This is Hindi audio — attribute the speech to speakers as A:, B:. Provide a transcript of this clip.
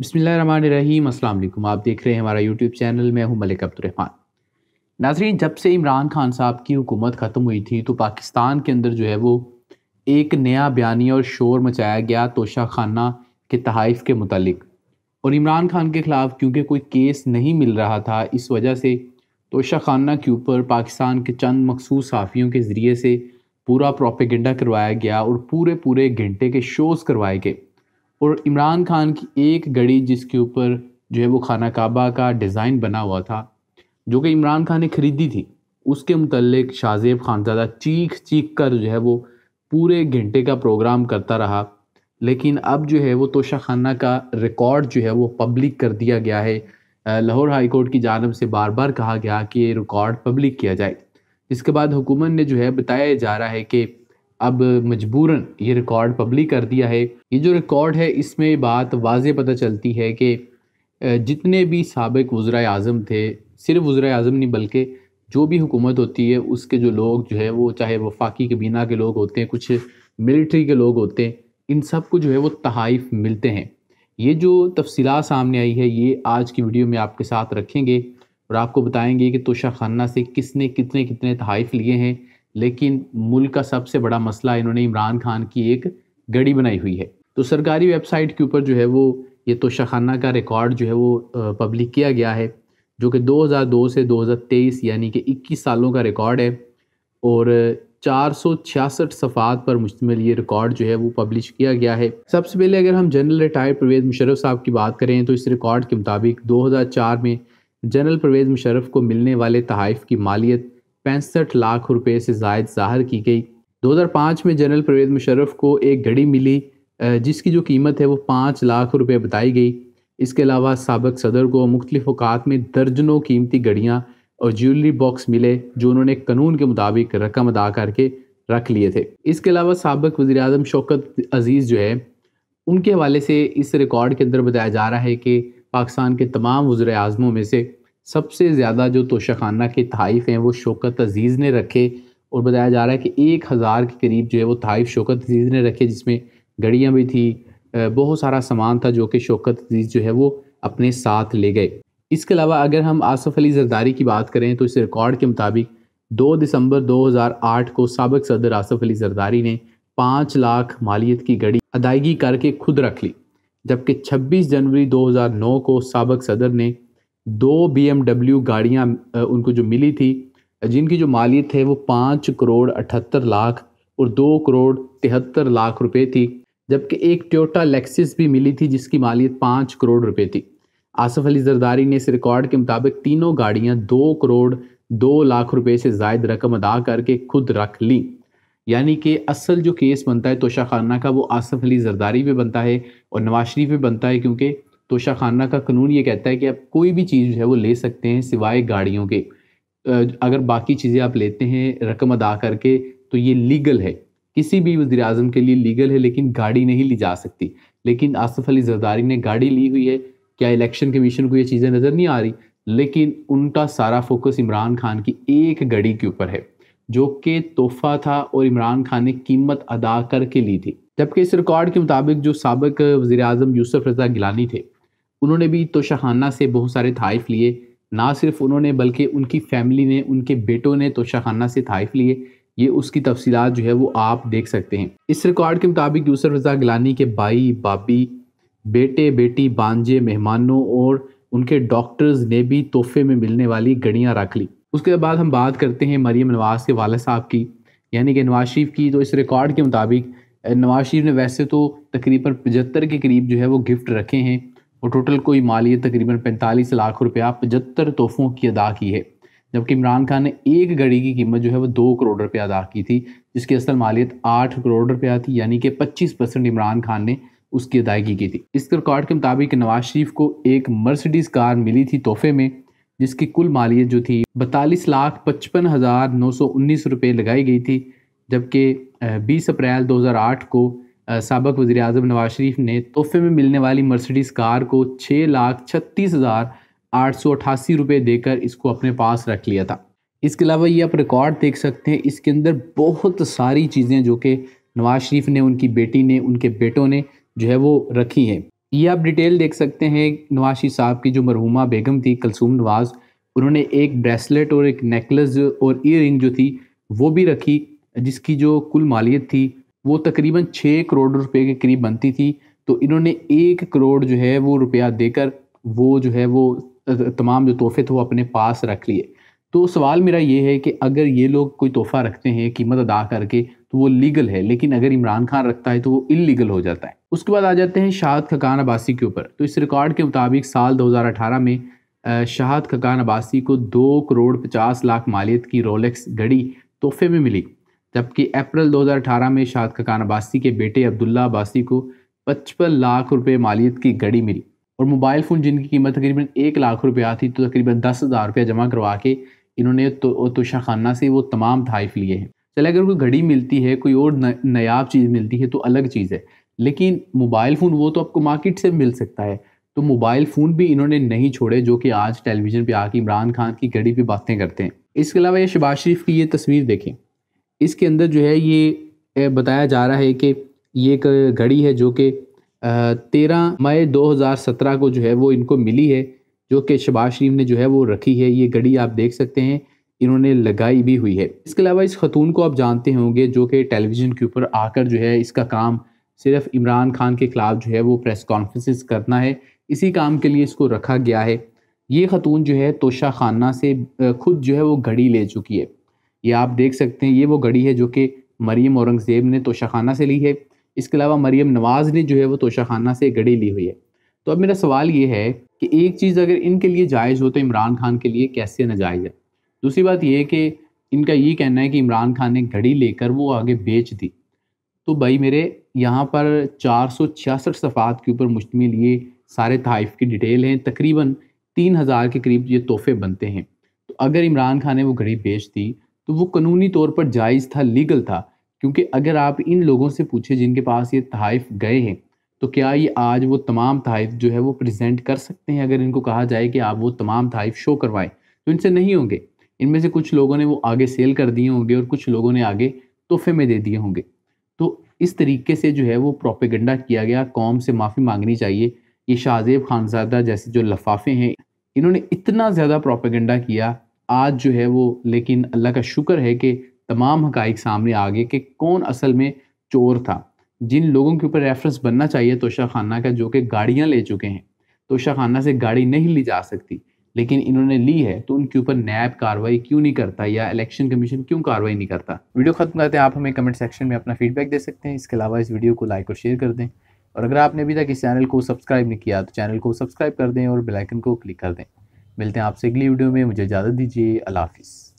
A: बसमीम अल्लाम आप देख रहे हैं हमारा यूट्यूब चैनल मैं हूं मलिक अब्दुलरहमान नाजरीन जब से इमरान खान साहब की हुकूमत ख़त्म हुई थी तो पाकिस्तान के अंदर जो है वो एक नया बयानिया और शोर मचाया गया तोशा खाना के तहफ़ के मतलब और इमरान खान के ख़िलाफ़ क्योंकि कोई केस नहीं मिल रहा था इस वजह से तोशा खाना के ऊपर पाकिस्तान के चंद मखसूस साफ़ियों के ज़रिए से पूरा प्रोपेगेंडा करवाया गया और पूरे पूरे घंटे के शोज़ करवाए गए और इमरान खान की एक घड़ी जिसके ऊपर जो है वो खाना काबा का डिज़ाइन बना हुआ था जो कि इमरान खान ने ख़रीदी थी उसके मतलब शाहजेब खानजादा चीख चीख कर जो है वो पूरे घंटे का प्रोग्राम करता रहा लेकिन अब जो है वो तोशा खाना का रिकॉर्ड जो है वो पब्लिक कर दिया गया है लाहौर हाई कोर्ट की जानब से बार बार कहा गया कि ये रिकॉर्ड पब्लिक किया जाए इसके बाद हुकूमत ने जो है बताया जा रहा है कि अब मजबूरन ये रिकॉर्ड पब्लिक कर दिया है ये जो रिकॉर्ड है इसमें बात वाज पता चलती है कि जितने भी सबक वज्र अज़म थे सिर्फ वज्र अज़म नहीं बल्कि जो भी हुकूमत होती है उसके जो लोग जो है वो चाहे वफाकी कबीना के लोग होते हैं कुछ मिलिट्री के लोग होते हैं इन सब को जो है वो तहाइफ मिलते हैं ये जो तफसीला सामने आई है ये आज की वीडियो में आपके साथ रखेंगे और आपको बताएंगे कि तोशा खाना से किसने कितने कितने तहाइफ लिए हैं लेकिन मुल्क का सबसे बड़ा मसला इन्होंने इमरान खान की एक गड़ी बनाई हुई है तो सरकारी वेबसाइट के ऊपर जो है वो ये तोशाखाना का रिकॉर्ड जो है वो पब्लिक किया गया है जो कि 2002 से 2023 यानी कि 21 सालों का रिकॉर्ड है और चार सौ छियासठ सफ़ात पर मुश्तमिल ये रिकॉर्ड जो है वो पब्लिश किया गया है सबसे पहले अगर हम जनरल रिटायर्ड परवेज़ मुशरफ साहब की बात करें तो इस रिकॉर्ड के मुताबिक 2004 में जनरल परवेज़ मुशरफ को मिलने वाले तहफ़ की मालियत पैंसठ लाख रुपए से जायद जाहिर की गई 2005 में जनरल परवेज मुशरफ़ को एक घड़ी मिली जिसकी जो कीमत है वो पाँच लाख रुपए बताई गई इसके अलावा सबक सदर को मुख्तलिफ अवकात में दर्जनों कीमती घड़ियाँ और ज्वेलरी बॉक्स मिले जो उन्होंने कानून के मुताबिक रकम अदा करके रख लिए थे इसके अलावा सबक वजी अजम शौकत अजीज़ जो है उनके हवाले से इस रिकॉर्ड के अंदर बताया जा रहा है कि पाकिस्तान के तमाम वज्र अजमों में से सबसे ज़्यादा जो तोशा खाना के तहफ़ हैं वो शौकत अजीज़ ने रखे और बताया जा रहा है कि एक हज़ार के करीब जो है वो तहफ़ शौकत अजीज़ ने रखे जिसमें घड़ियाँ भी थी बहुत सारा सामान था जो कि शौकत अजीज़ जो है वो अपने साथ ले गए इसके अलावा अगर हम आसफ़ अली जरदारी की बात करें तो इस रिकॉर्ड के मुताबिक दो दिसंबर 2008 को सबक सदर आसफ़ अली जरदारी ने पाँच लाख मालियत की घड़ी अदायगी करके खुद रख ली जबकि 26 जनवरी 2009 को सबक सदर ने दो बी गाड़ियाँ उनको जो मिली थी जिनकी जो मालियत है वो पाँच करोड़ अठहत्तर लाख और दो करोड़ तिहत्तर लाख रुपए थी जबकि एक टोयोटा लेक्सिस भी मिली थी जिसकी मालियत पाँच करोड़ रुपए थी आसफ अली जरदारी ने इस रिकॉर्ड के मुताबिक तीनों गाड़ियां दो करोड़ दो लाख रुपए से जायद रकम अदा करके खुद रख ली यानी कि असल जो केस बनता है तोशा खाना का वो आसफ अली जरदारी पे बनता है और नवाज शरीफ पे बनता है क्योंकि तोशा खाना का कानून ये कहता है कि आप कोई भी चीज़ जो है वो ले सकते हैं सिवाय गाड़ियों के अगर बाकी चीज़ें आप लेते हैं रकम अदा करके तो ये लीगल है किसी भी वजी अजम के लिए लीगल है लेकिन गाड़ी नहीं ली जा सकती लेकिन आसफ अली जरदारी ने गाड़ी ली हुई है क्या इलेक्शन कमीशन को ये चीज़ें नज़र नहीं आ रही लेकिन उनका सारा फोकस इमरान खान की एक गड़ी के ऊपर है जो कि तोहफा था और इमरान खान ने कीमत अदा करके ली थी जबकि इस रिकॉर्ड के मुताबिक जो सबक वजी अजम यूसफ रजा गिलानी थे उन्होंने भी तोशाखाना से बहुत सारे थाइफ लिए ना सिर्फ उन्होंने बल्कि उनकी फैमिली ने उनके बेटों ने तोशाखाना से थाइफ लिए ये उसकी तफसीत जो है वो आप देख सकते हैं इस रिकॉर्ड के मुताबिक यूसर रजा गिलानी के भाई बाबी बेटे बेटी बांझे मेहमानों और उनके डॉक्टर्स ने भी तोहफे में मिलने वाली गड़ियाँ रख ली उसके बाद हम बात करते हैं मरीम नवाज़ के वाल साहब की यानी कि नवाज शरीफ की तो इस रिकॉर्ड के मुताबिक नवाज शरीफ ने वैसे तो तकरीबन पचहत्तर के करीब जो है वो गिफ्ट रखे हैं और टोटल कोई मालियत तकरीबन पैंतालीस लाख रुपया पचहत्तर तोहफ़ों की अदा की है जबकि इमरान खान ने एक घड़ी की कीमत जो है वो दो करोड़ रुपये अदा की थी जिसकी असल मालियत आठ करोड़ रुपया थी यानी कि पच्चीस परसेंट इमरान खान ने उसकी अदायगी की थी इस रिकॉर्ड के मुताबिक नवाज शरीफ को एक मर्सिडीज़ कार मिली थी तोहफे में जिसकी कुल मालियत जो थी बतालीस लाख पचपन हज़ार नौ सौ उन्नीस रुपये लगाई गई थी जबकि बीस अप्रैल दो हज़ार आठ को सबक वजी अजम नवाज शरीफ ने तोहफे में मिलने वाली मर्सिडीज़ कार को छः लाख छत्तीस हज़ार आठ सौ अठासी रुपये देकर इसको अपने पास रख लिया था इसके अलावा ये आप रिकॉर्ड देख सकते हैं इसके अंदर बहुत सारी चीज़ें जो कि नवाज शरीफ ने उनकी बेटी ने उनके बेटों ने जो है वो रखी हैं ये आप डिटेल देख सकते हैं नवाज शरीफ साहब की जो मरहुमा बेगम थी कलसूम नवाज़ उन्होंने एक ब्रेसलेट और एक नेकलेस और इयर जो थी वो भी रखी जिसकी जो कुल मालियत थी वो तकरीबन छः करोड़ रुपए के करीब बनती थी तो इन्होंने एक करोड़ जो है वो रुपया देकर वो जो है वो तमाम जो तोहफे थे वो अपने पास रख लिए तो सवाल मेरा ये है कि अगर ये लोग कोई तोहफ़ा रखते हैं कीमत अदा करके तो वो लीगल है लेकिन अगर इमरान खान रखता है तो वो इलीगल हो जाता है उसके बाद आ जाते हैं शाहद खकान अब्बासी के ऊपर तो इस रिकॉर्ड के मुताबिक साल 2018 में शाहद खकान अब्बासी को दो करोड़ पचास लाख मालियत की रोलेक्स घड़ी तोहफे में मिली जबकि अप्रैल 2018 में शाद खकान अब्बासी के बेटे अब्दुल्ला अब्बासी को पचपन लाख रुपए मालियत की गड़ी मिली और मोबाइल फ़ोन जिनकी कीमत तकरीबन एक लाख रुपया थी तो तकरीबन दस हज़ार रुपया जमा करवा के इन्होंने तो, तोशा खाना से वो तमाम थाइफ लिए हैं चले अगर कोई घड़ी मिलती है कोई और नयाब चीज़ मिलती है तो अलग चीज़ है लेकिन मोबाइल फ़ोन वो तो आपको मार्केट से मिल सकता है तो मोबाइल फ़ोन भी इन्होंने नहीं छोड़े जो कि आज टेलीविज़न पे आके इमरान खान की घड़ी पे बातें करते हैं इसके अलावा ये शबाज शरीफ की ये तस्वीर देखें इसके अंदर जो है ये बताया जा रहा है कि ये एक घड़ी है जो कि तेरह मई 2017 को जो है वो इनको मिली है जो कि शबाज शरीफ ने जो है वो रखी है ये घड़ी आप देख सकते हैं इन्होंने लगाई भी हुई है इसके अलावा इस खतून को आप जानते होंगे जो कि टेलीविज़न के ऊपर आकर जो है इसका काम सिर्फ इमरान खान के खिलाफ जो है वो प्रेस कॉन्फ्रेंसिस करना है इसी काम के लिए इसको रखा गया है ये खतून जो है तोशा खाना से खुद जो है वो घड़ी ले चुकी है ये आप देख सकते हैं ये वो घड़ी है जो कि मरीम औरंगज़ेब ने तोशाखाना से ली है इसके अलावा मरीम नवाज़ ने जो है वो तोशाखाना से घड़ी ली हुई है तो अब मेरा सवाल ये है कि एक चीज़ अगर इनके लिए जायज़ हो तो इमरान खान के लिए कैसे नाजायज़ है दूसरी बात यह कि इनका ये कहना है कि इमरान खान ने घड़ी लेकर वो आगे बेच दी तो भाई मेरे यहाँ पर चार सौ छियासठ सफ़ात के ऊपर मुश्तमिल ये सारे तहफ़ की डिटेल हैं तकरीबन तीन हज़ार के करीब ये तोहफे बनते हैं तो अगर इमरान खान ने वो घड़ी बेच दी तो वो कानूनी तौर पर जायज़ था लीगल था क्योंकि अगर आप इन लोगों से पूछे जिनके पास ये तहफ़ गए हैं तो क्या ये आज वो तमाम तहफ़ जो है वो प्रेजेंट कर सकते हैं अगर इनको कहा जाए कि आप वो तमाम तहफ़ शो करवाएं तो इनसे नहीं होंगे इनमें से कुछ लोगों ने वो आगे सेल कर दिए होंगे और कुछ लोगों ने आगे तोहफे में दे दिए होंगे तो इस तरीके से जो है वो प्रोपेगेंडा किया गया कौम से माफ़ी मांगनी चाहिए ये शाहजेब खानजादा जैसे जो लफाफे हैं इन्होंने इतना ज़्यादा प्रोपेगेंडा किया आज जो है वो लेकिन अल्लाह का शुक्र है कि तमाम हक सामने आ गए कि कौन असल में चोर था जिन लोगों के ऊपर रेफरेंस बनना चाहिए तोशा खाना का जो कि गाड़ियाँ ले चुके हैं तोशा खाना से गाड़ी नहीं ली जा सकती लेकिन इन्होंने ली है तो उनके ऊपर नैब कार्रवाई क्यों नहीं करता या इलेक्शन कमीशन क्यों कार्रवाई नहीं करता वीडियो ख़त्म करते हैं आप हमें कमेंट सेक्शन में अपना फीडबैक दे सकते हैं इसके अलावा इस वीडियो को लाइक और शेयर कर दें और अगर आपने अभी तक इस चैनल को सब्सक्राइब नहीं किया तो चैनल को सब्सक्राइब कर दें और बेलाइकन को क्लिक कर दें मिलते हैं आपसे अगली वीडियो में मुझे इजाज़त दीजिए अल्लाह हाफिज़